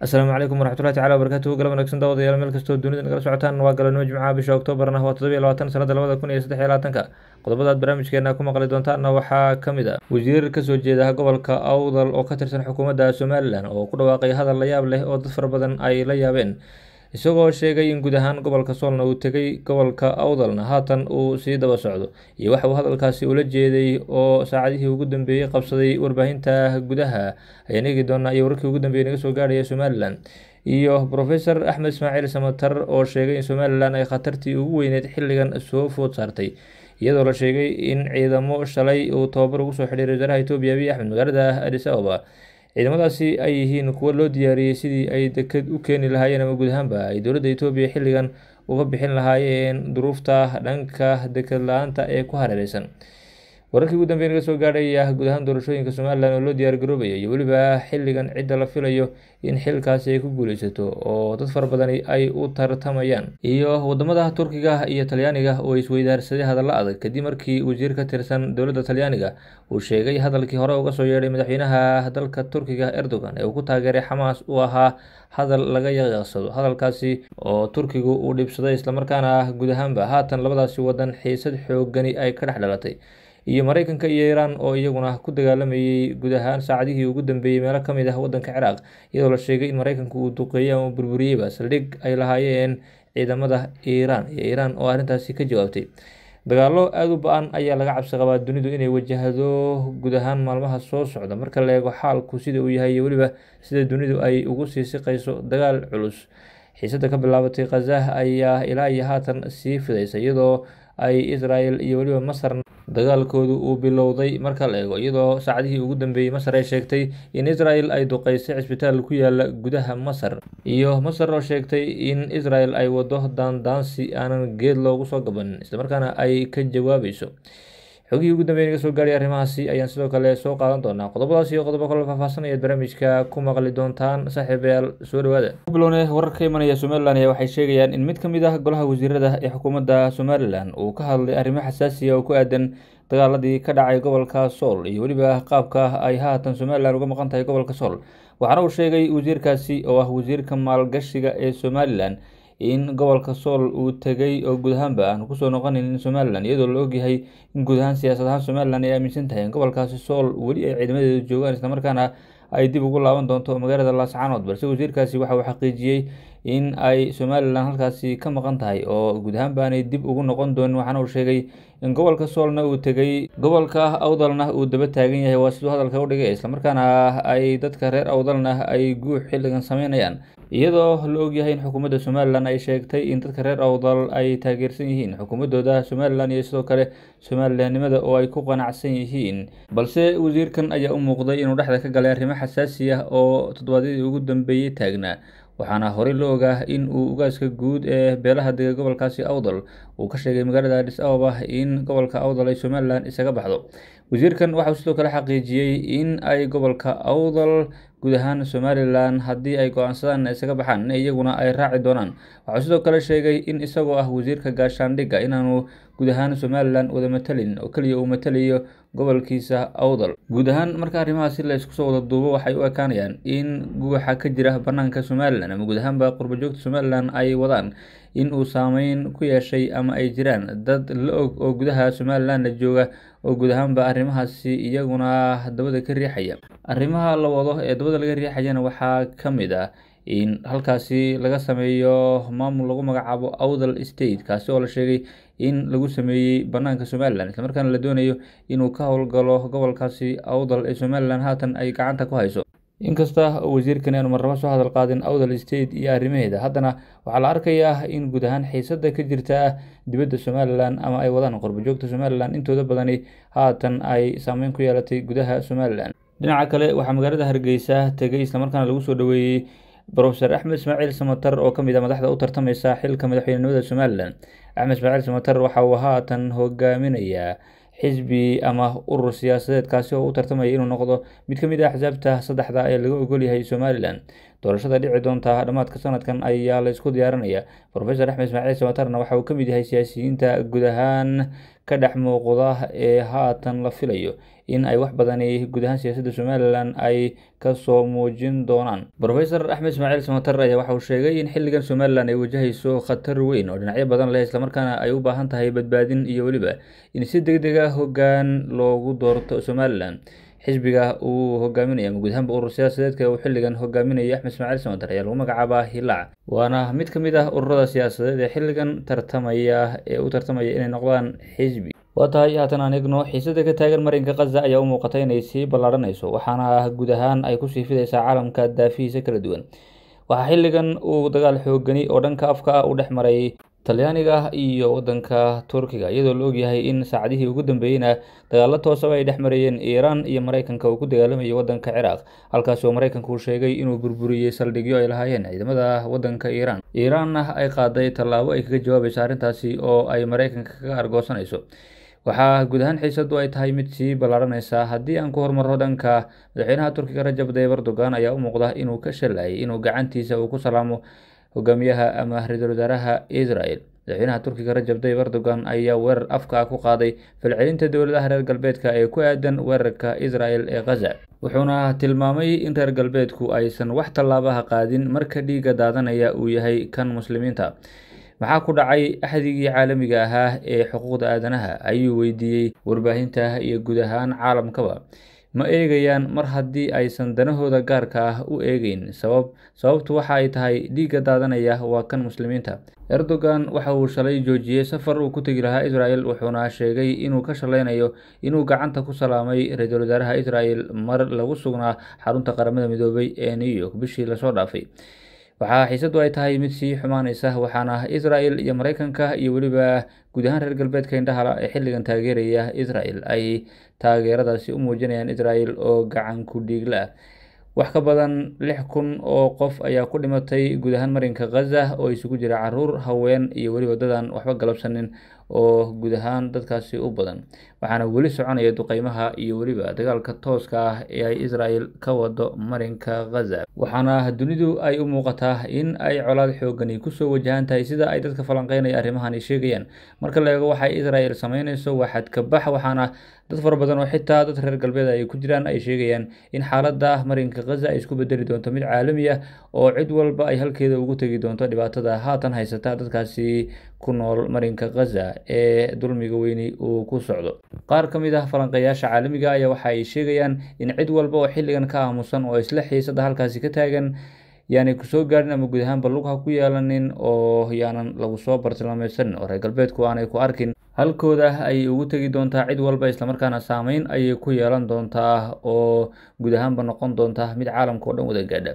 asalaamu calaykum waraxmatullahi tacala wabarakatuhu galab wanagsan daawadayaal meel kastoo dunida nagala socotaan waa galanimo jimcaha bisha oktoobarna waa toddobiyo labaatan sanada labada kun iyo saddex iyo labaatanka qodobadaad barnaamijkeena ku maqli doontaanna waxaa ka mid a wasiir kasoo jeeda gobolka awdal oo ka tirsan xukuumadda somalilan oo ku dhawaaqay hadal la yaab leh oo dad fara badan ay la yaabeen isagoo sheegay in guud ahaan gobolka soolna uu tegay gobolka awdalna haatan uu sii daba socdo iyo waxa uu hadalkaasi ula jeeday oo saacadihii ugu dambeeyey qabsaday warbaahinta gudaha ayaan eegi doonaa iyo wararkii ugu dambeeyey naga soo gaarhaya somalilan iyo rofesor axmed ismaaciil samatar oo sheegay in somalilan ay khatartii ugu weyneyd xilligan soo food saartay iyadoo la sheegay in ciidamo shalay uu tababar ugu soo xidhiiray wasaraha etoobiya abiy axmed magaalada adis ababa ciidamadaasi ay yihiin kuwa loo diyaariyey sidii ay deked u keeni lahaayeen ama guud ahaanba ay dowladda etoobiya xilligan uga bixin lahaayeen duruufta dhanka deked la-aanta ee ku hareereysan wararkii ugu dambeyn naga soo gaadhay ah guud ahaan doorashooyinka somalilan oo loo diyaar diyaargaroobayay iyo weliba xilligan cidda la filayo in xilkaasi ay ku guulaysato oo dad fara badani ay u tartamayaan iyo wadamada turkiga iyo talyaaniga oo isweydaarsaday hadalla adag kadib markii wasiir ka tirsan dowladda talyaaniga uu sheegay hadalkii hore uga soo yeedhay madaxweynaha dalka turkiga erdogan ee uu ku taageeray xamaas uu ahaa hadal laga yaqyaqsado hadalkaasi oo turkigu uu dhibsaday islamarkaana ah guud ahaanba haatan labadaasi waddan xiisad xooggani ay ka dhex dhalatay iyo maraykanka iyo iiraan oo iyaguna ku dagaalamayey guud ahaan saacadihii ugu dambeeyey meelo ka mid ah waddanka ciraaq iyadoo la sheegay in maraykanku uu duqeeyey ama burburiyeyba saldhig ay lahaayeen ciidamada iiraan iyo iiraan oo arrintaasi ka jawaabtay dagaalo aada u ba-an ayaa laga cabsi qabaa dunidu inay wajahdo guud ahaan maalmaha soo socda marka la eego xaalku sida uu yahay iyo weliba sida dunidu ay ugu sii siqayso dagaal culus xiisadda ka bilaabatay khazah ayaa ilaa iyo haatan sii fidaysa iyadoo ay israel iyo weliba masar dagaalkoodu uu bilowday marka la eego iyadoo saacadihii ugu dambeeyey masar ay sheegtay in israel ay duqeysay cisbitaal ku yaala gudaha masar iyo masar oo sheegtay in israel ay wado daandaansi aanan geed loogu soo gabanin islamarkaana ay ka jawaabeyso xogii ugu dambeyn iga soo gaadhay arrimahaasi ayaan sidoo kale soo qaadan doonaa qodobadaas iyo qodobo kaloo faahfaahsanaya barnaamijka ku maqli doontaan saaxiibayaal soo dhawaada ku bilowne wararka ka imanaya somalilan ayaa waxay sheegayaan in mid ka mid ah golaha wasiirada ee xukuumadda somalilan uu ka hadlay arrimo xasaasiya oo ku aadan dagaaladii ka dhacay gobolka sool iyo weliba qaabka ay haatan somalilan uga maqan tahay gobolka sool waxaana uu sheegay wasiirkaasi oo ah wasiirka maalgashiga ee somalilan in gobolka sool uu tegay oo guud ahaanba aanu kusoo noqonayn somalilan iyadoo la ogyahay in guud ahaan siyaasad ahaan somalilan ay aaminsan tahay in gobolkaasi sool weli ay ciidamadeeda joogaan islamarkaana ay dib ugu laaban doonto magaalada laascaanood balse wasiirkaasi waxa uu xaqiijiyey in ay somalilan halkaasi ka maqan tahay oo guud ahaan dib ugu noqon doonin waxaana uu sheegay in gobolka soolna uu tegay gobolka awdalna uu daba taagan yahay waa siduu hadalka u dhigay islamarkaana ay dadka reer awdalna ay guux xilligan samaynayaan iyadoo la ogyahay in xukuumadda somalilan ay sheegtay in dadka reer awdal ay taageersan yihiin xukuumadooda somalilan iyo sidoo kale somalilanimada oo ay ku qanacsan yihiin balse wasiirkan ayaa u muuqday inuu dhexda ka galay arrimo xasaasi ah oo toddobaadyadii ugu dambeeyey taagnaa waxaana horey la ogaa in uu ugaaska guud ee beelaha dega gobolkaasi awdal uu ka sheegay magaalada adis ababa in gobolka awdal ay somalilan isaga baxdo wasiirkan waxauu sidoo kale xaqiijiyey in ay gobolka awdal guud ahaan somalilan haddii ay go-aansadaan isaga baxaan in iyaguna ay raaci doonaan waxau sidoo kale sheegay in isagoo ah wasiirka gaashaandhigga inaanu guud ahaan somalilan wada matalin oo keliya uu matalayo gobolkiisa awdal guud ahaan marka arrimahaasi la isku soo wada duubo waxay u ekaanayaan in guuxa ka jira bannaanka somalilan ama guud ahaanba qurbajoogta somalilan ay wadaan in uu saameyn ku yeeshay ama ay jiraan dad la og oo gudaha somalilanna jooga oo guud ahaanba arrimahaasi iyaguna dabada ka riixaya arrimaha la wado ee dabada laga riixayana waxaa ka mid ah in halkaasi laga sameeyo maamul lagu magacaabo awdal state kaasi oo la sheegay in lagu sameeyey banaanka somalilan islamarkaana la doonayo inuu ka howlgalo gobolkaasi awdal ee somalilan haatan ay gacanta ku hayso inkasta oo wasiirkani aanu marnabo soo hadal qaadin owdal state iyo arrimaheeda haddana waxaa la arkayaa in guud ahaan xiisadda ka jirta dibadda somalilan ama ay wadaan qurbajoogta somalilan intooda badani haatan ay saameyn ku yeelatay gudaha somalilan dhinaca kale waxaa magaalada hargeysa tegay islamarkaana lagu soo dhaweeyey rofeor axmed ismaaciil samatar oo ka mid a ah madaxda u tartamaysa xilka madaxweynenimada somalilan axmed ismaaciil samatar waxa uu haatan hogaaminayaa xisbi ama urur siyaasadeed kaasi oo u tartamaya inuu noqdo mid ka mid ah axsaabta saddexda ee laga ogolyahay somalilan doorashada dhici doonta dhammaadka sanadkan ayaa la isku diyaarinaya rofesor axmed ismaaciil samatarna waxa uu ka mid yahay siyaasiyiinta guud ahaan ka dhex muuqda ee haatan la filayo in ay wax badani guud ahaan siyaasadda somalilan ay kasoo muujin doonaan rofesor axmed ismaaciil samatar ayaa waxa uu sheegay in xilligan somalilan ay wajahayso khatar weyn oo dhinacyo badan leh islamarkaana ay u baahan tahay badbaadin iyo weliba in si deg deg a ah hoggaan loogu doorto somalilan xisbiga uu hogaaminayo ama guud ahaanba urur siyaasadeedka uu xilligan hogaaminaya axmed ismaciil samandar ayaa lagu magacaabaa hilaac waana mid ka mid ah ururada siyaasadeed ee xilligan tartamaya ee u tartamaya inay noqdaan xisbi waa tahay haatan anigno xiisadda ka taagan marinka khaza ayaa u muuqata inay sii ballaaranayso waxaana guud ahaan ay kusii fidaysaa caalamka daafihiisa kala duwan waxaa xilligan uu dagaal xooggani oo dhanka afka ah u dhex maray talyaaniga iyo wadanka turkiga iyadoo la ogyahay in saacadihii ugu dambeeyeyna dagaalo toosaba ah ay dhex marayeen iiraan iyo maraykanka uu ku dagaalamayo wadanka ciraaq halkaas oo maraykanku uu sheegay inuu burburiyey saldhigyo ay lahaayeen ciidamada wadanka iiraan iiraanna ah ay qaaday tallaabo ay kaga jawaabayso arrintaasi oo ay maraykanka kaga argoosanayso waxaa guud ahaan xiisaddu ay tahay mid sii ballaaranaysa haddii aan ku hormarno dhanka madaxweynaha turkiga rajab dayb erdogan ayaa u muuqda inuu ka shalayay inuu gacantiisa uu ku salaamo hogaamiyaha ama ra-iisul wasaaraha israel madaxweynaha turkiga rajab dayb erdogan ayaa weerar afkaa ku qaaday falcelinta dowladaha reer galbeedka ee ku aadan weerarka israel ee khaza wuxuuna tilmaamay in reer galbeedku aysan wax tallaabaha qaadin marka dhiigga daadanaya uu yahay kan muslimiinta maxaa ku dhacay axdigii caalamiga ahaa ee xuquuqda aadanaha ayuu weydiiyey warbaahinta iyo guud ahaan caalamkaba ma eegayaan mar haddii aysan danahooda gaarka ah u eegayn sabab sababtu waxa ay tahay dhiigga daadanaya waa kan muslimiinta erdogan waxa uu shalay joojiyey safar uu ku tegi lahaa israel wuxuuna sheegay inuu ka shalaynayo inuu gacanta ku salaamay ra-iisul wasaaraha israel mar lagu sugnaa xarunta qaramada midoobay ee new york bishii lasoo dhaafay waxaa xiisadu ay tahay mid sii xumaanaysa waxaana israel iyo maraykanka iyo weliba guud ahaan reer galbeedka indhahala ee xilligan taageeraya israel ay taageeradaasi u muujinayaan israel oo gacan ku dhiigla ah wax ka badan lix kun oo qof ayaa ku dhimatay guud ahaan marinka khaza oo isugu jira caruur haween iyo weliba dadaan waxba galabsanin oo guud ahaan dadkaasi u badan waxaana weli soconaya duqeymaha iyo weliba dagaalka tooska ah ee ay israel ka wado marinka khaza waxaana dunidu ay u muuqataa in ay colaad xoogani kusoo wajahan tahay sida ay dadka falanqeynaya arrimahani sheegayaan marka la eego waxay israel samaynayso waxaad ka bax waxaana dad fara badan oo xitaa dad reer galbeed ay ku jiraan ay sheegayaan in xaaladda marinka khaza ay isku bedeli doonto mid caalami ah oo cid walba ay halkeeda ugu tegi doonto dhibaatada haatan haysata dadkaasi ku nool marinka khaza ee dulmiga weyni uu ku socdo qaar ka mid ah falanqeeyaasha caalamiga ah ayaa waxa ay sheegayaan in cid walba oo xilligan ka aamusan oo isla xiisadda halkaasi ka taagan yaanay kusoo gaadhin ama guud ahaanba lugha ku yeelanin oo yaanan lagu soo bartilmaameysanin oo reer galbeedku aanay ku arkin halkooda ayay ugu tegi doontaa cid walba islamarkaana saameyn ayay ku yeelan doontaa oo guud ahaanba noqon doontaa mid caalamka oo dhan wada gaadha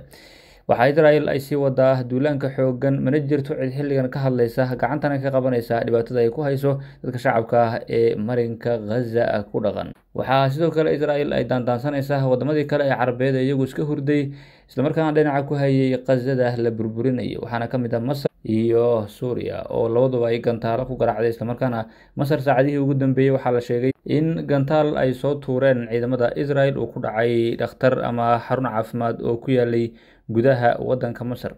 waxaa israel ay sii wadaa duulaanka xooggan mana jirto cid xilligan ka hadlaysa gacantana ka qabanaysa dhibaatada ay ku hayso dadka shacabka ah ee marinka ghaza ku dhaqan waxaa sidoo kale israel ay daandaansanaysaa wadamadii kale ee carabeed ee iyagu iska hurday islamarkaana dhinaca ku hayay khazadah la burburinayo waxaana ka mid a ah masar iyo suuriya oo labaduba ay gantaalo ku garaacday islamarkaana masar saacadihii ugu dambeeyey waxaa la sheegay in gantaal ay soo tuureen ciidamada israel uu ku dhacay dhakhtar ama xarun caafimaad oo ku yaalay gudaha waddanka masar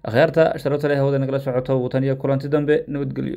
akhyaarta sharabta leh hawada nagala socoto watan iyo kulanti dambe nabadgelyo